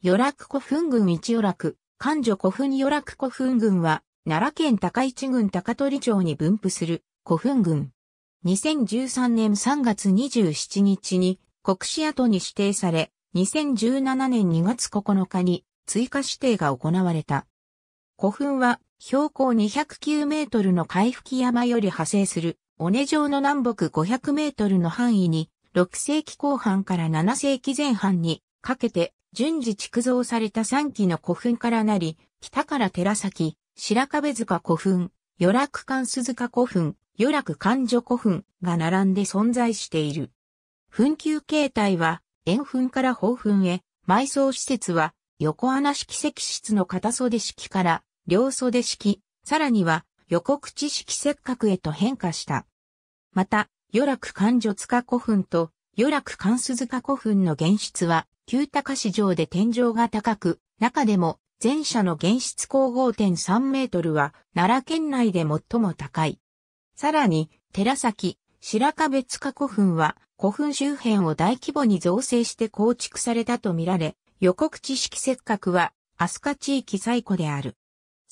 与楽古墳群一与楽、関女古墳与楽古墳群は、奈良県高市郡高取町に分布する古墳群。2013年3月27日に国史跡に指定され、2017年2月9日に追加指定が行われた。古墳は標高209メートルの海吹山より派生する、尾根城の南北500メートルの範囲に、6世紀後半から7世紀前半にかけて順次築造された3基の古墳からなり、北から寺崎、白壁塚古墳、与楽館鈴鹿古墳、与楽館女古墳が並んで存在している。墳丘形態は、円墳から方墳へ、埋葬施設は、横穴式石室の片袖式から、両袖式、さらには、横口式石角へと変化した。また、与楽館女塚古墳と、与楽館鈴鹿古墳の現出は、旧高市場で天井が高く、中でも前者の原質高5.3メートルは奈良県内で最も高い。さらに、寺崎、白壁塚古墳は古墳周辺を大規模に造成して構築されたとみられ、予告知識切閣は飛鳥地域最古である。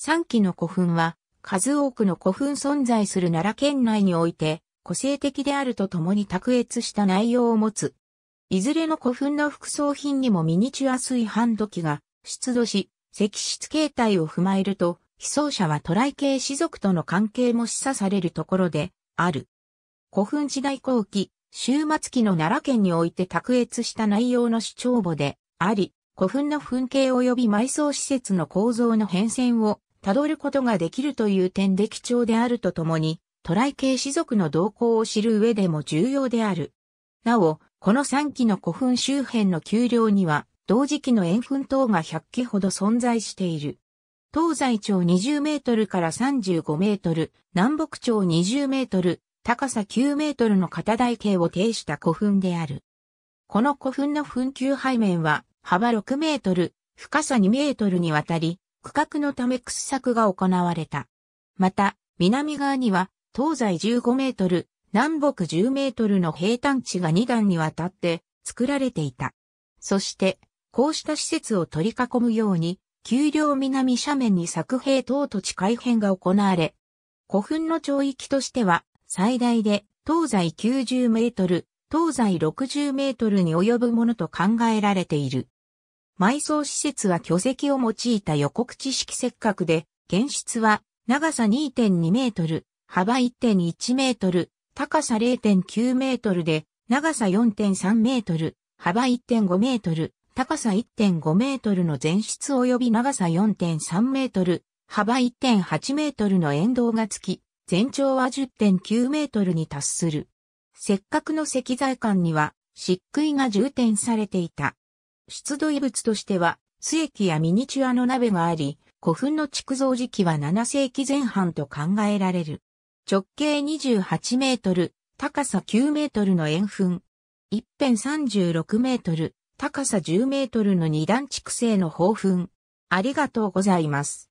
3期の古墳は数多くの古墳存在する奈良県内において個性的であるとともに卓越した内容を持ついずれの古墳の副葬品にもミニチュア炊飯土器が出土し、石室形態を踏まえると、被葬者はトライ系氏族との関係も示唆されるところである。古墳時代後期、終末期の奈良県において卓越した内容の主張簿であり、古墳の墳形及び埋葬施設の構造の変遷を辿ることができるという点で貴重であるとともに、トライ系氏族の動向を知る上でも重要である。なお、この3基の古墳周辺の丘陵には、同時期の円墳等が100基ほど存在している。東西長20メートルから35メートル、南北長20メートル、高さ9メートルの片台形を呈した古墳である。この古墳の墳丘背面は、幅6メートル、深さ2メートルにわたり、区画のため掘削が行われた。また、南側には、東西15メートル、南北10メートルの平坦地が2段にわたって作られていた。そして、こうした施設を取り囲むように、丘陵南斜面に作兵等土地改変が行われ、古墳の町域としては、最大で東西90メートル、東西60メートルに及ぶものと考えられている。埋葬施設は巨石を用いた予告知式石角で、現室は長さ2.2メートル、幅1.1メートル、高さ0.9メートルで、長さ4.3メートル、幅1.5メートル、高さ1.5メートルの全室及び長さ4.3メートル、幅1.8メートルの沿道がつき、全長は10.9メートルに達する。せっかくの石材館には、漆喰が充填されていた。出土遺物としては、須液やミニチュアの鍋があり、古墳の築造時期は7世紀前半と考えられる。直径28メートル、高さ9メートルの円墳。一辺36メートル、高さ10メートルの二段畜生の宝墳。ありがとうございます。